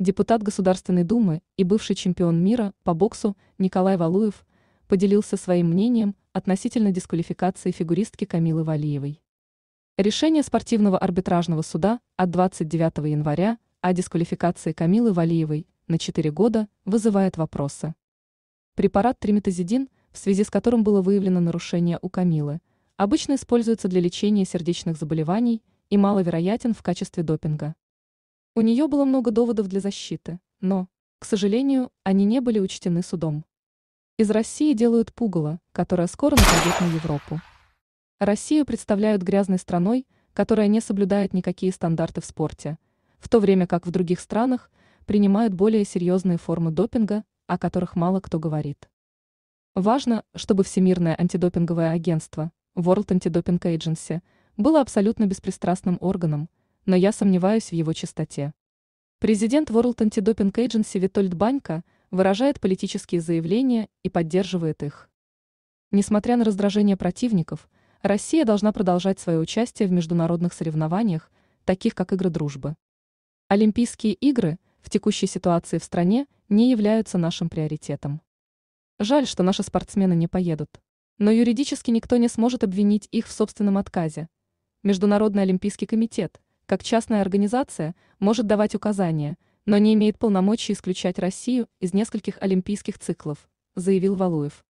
Депутат Государственной Думы и бывший чемпион мира по боксу Николай Валуев поделился своим мнением относительно дисквалификации фигуристки Камилы Валиевой. Решение спортивного арбитражного суда от 29 января о дисквалификации Камилы Валиевой на 4 года вызывает вопросы. Препарат триметазидин, в связи с которым было выявлено нарушение у Камилы, обычно используется для лечения сердечных заболеваний и маловероятен в качестве допинга. У нее было много доводов для защиты, но, к сожалению, они не были учтены судом. Из России делают пугало, которое скоро нападет на Европу. Россию представляют грязной страной, которая не соблюдает никакие стандарты в спорте, в то время как в других странах принимают более серьезные формы допинга, о которых мало кто говорит. Важно, чтобы Всемирное антидопинговое агентство, World Anti-Doping Agency, было абсолютно беспристрастным органом – но я сомневаюсь в его чистоте. Президент World Anti-Doping Agency Витольд Банько выражает политические заявления и поддерживает их. Несмотря на раздражение противников, Россия должна продолжать свое участие в международных соревнованиях, таких как Игры дружбы. Олимпийские игры в текущей ситуации в стране не являются нашим приоритетом. Жаль, что наши спортсмены не поедут. Но юридически никто не сможет обвинить их в собственном отказе. Международный олимпийский комитет – как частная организация, может давать указания, но не имеет полномочий исключать Россию из нескольких олимпийских циклов, заявил Валуев.